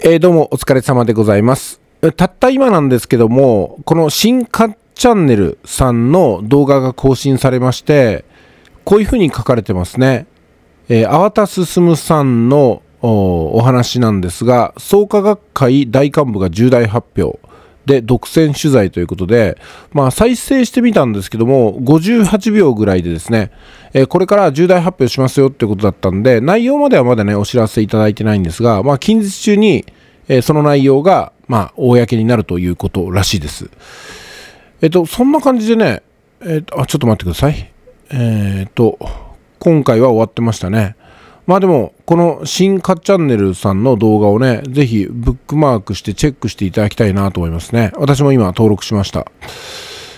えー、どうもお疲れ様でございます。たった今なんですけども、この新カッチャンネルさんの動画が更新されまして、こういう風に書かれてますね。えー、粟田進さんのお話なんですが、創価学会大幹部が重大発表。で独占取材ということで、まあ、再生してみたんですけども58秒ぐらいでですね、えー、これから重大発表しますよってことだったんで内容まではまだねお知らせいただいてないんですが、まあ、近日中に、えー、その内容が、まあ、公になるということらしいです。えっ、ー、と、そんな感じでね、えっ、と、あ、ちょっと待ってください。えっ、と、今回は終わってましたね。まあでも、この新カッチャンネルさんの動画をね、ぜひブックマークしてチェックしていただきたいなと思いますね。私も今登録しました。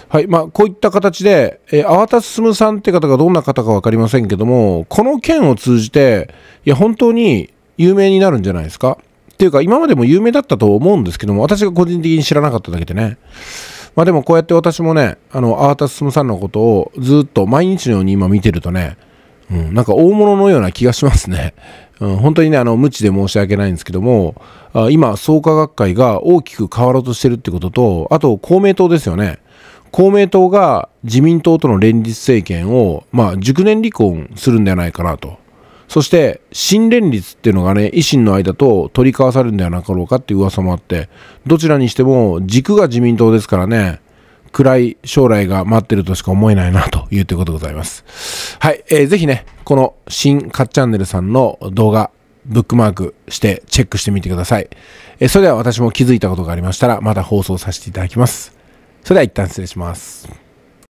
はい。まあ、こういった形で、えー、粟田進さんって方がどんな方かわかりませんけども、この件を通じて、いや、本当に有名になるんじゃないですかっていうか、今までも有名だったと思うんですけども、私が個人的に知らなかっただけでね。まあでもこうやって私もね、あの、淡田進さんのことをずっと毎日のように今見てるとね、うん、なんか大物のような気がしますね。うん、本当にね、あの、無知で申し訳ないんですけども、あ今、創価学会が大きく変わろうとしてるってことと、あと、公明党ですよね。公明党が自民党との連立政権を、まあ、熟年離婚するんではないかなと。そして、新連立っていうのがね、維新の間と取り交わされるんではなかろうかっていう噂もあって、どちらにしても軸が自民党ですからね、暗い将来が待ってるとしか思えないなというということでございます。はい。えー、ぜひね、この新カッチャンネルさんの動画、ブックマークしてチェックしてみてください。えー、それでは私も気づいたことがありましたら、また放送させていただきます。それでは一旦失礼します。